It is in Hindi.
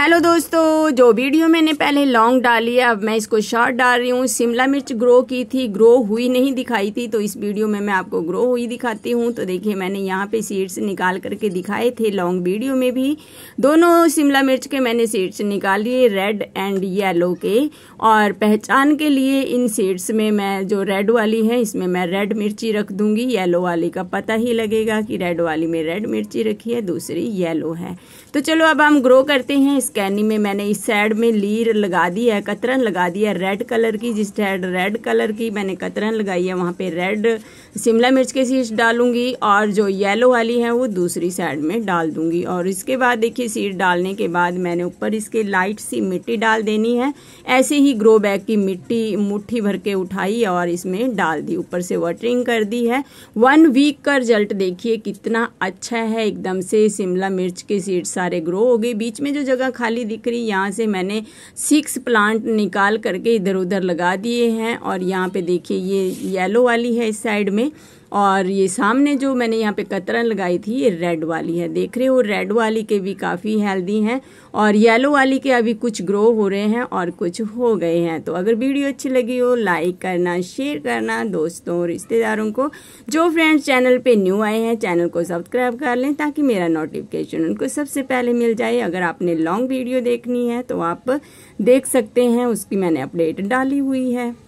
हेलो दोस्तों जो वीडियो मैंने पहले लॉन्ग डाली है अब मैं इसको शॉर्ट डाल रही हूँ शिमला मिर्च ग्रो की थी ग्रो हुई नहीं दिखाई थी तो इस वीडियो में मैं आपको ग्रो हुई दिखाती हूँ तो देखिए मैंने यहाँ पे सीड्स निकाल करके दिखाए थे लॉन्ग वीडियो में भी दोनों शिमला मिर्च के मैंने सीड्स निकाल लिए रेड एंड येलो के और पहचान के लिए इन सीड्स में मैं जो रेड वाली है इसमें मैं रेड मिर्ची रख दूंगी येलो वाली का पता ही लगेगा कि रेड वाली में रेड मिर्ची रखी है दूसरी येलो है तो चलो अब हम ग्रो करते हैं स्कैनी में मैंने इस साइड में लीर लगा दी है कतरन लगा दी है रेड कलर की जिस साइड रेड कलर की मैंने कतरन लगाई है वहाँ पे रेड शिमला मिर्च के सीड्स डालूंगी और जो येलो वाली है वो दूसरी साइड में डाल दूंगी और इसके बाद देखिए सीड डालने के बाद मैंने ऊपर इसके लाइट सी मिट्टी डाल देनी है ऐसे ही ग्रो बैग की मिट्टी मुट्ठी भर के उठाई और इसमें डाल दी ऊपर से वाटरिंग कर दी है वन वीक का रिजल्ट देखिए कितना अच्छा है एकदम से शिमला मिर्च के सीड सारे ग्रो हो गए बीच में जो जगह खाली दिख रही यहाँ से मैंने सिक्स प्लांट निकाल करके इधर उधर लगा दिए हैं और यहाँ पे देखिए ये येलो वाली है इस साइड में और ये सामने जो मैंने यहाँ पे कतरन लगाई थी ये रेड वाली है देख रहे हो रेड वाली के भी काफ़ी हेल्दी हैं और येलो वाली के अभी कुछ ग्रो हो रहे हैं और कुछ हो गए हैं तो अगर वीडियो अच्छी लगी हो लाइक करना शेयर करना दोस्तों रिश्तेदारों को जो फ्रेंड्स चैनल पे न्यू आए हैं चैनल को सब्सक्राइब कर लें ताकि मेरा नोटिफिकेशन उनको सबसे पहले मिल जाए अगर आपने लॉन्ग वीडियो देखनी है तो आप देख सकते हैं उसकी मैंने अपडेट डाली हुई है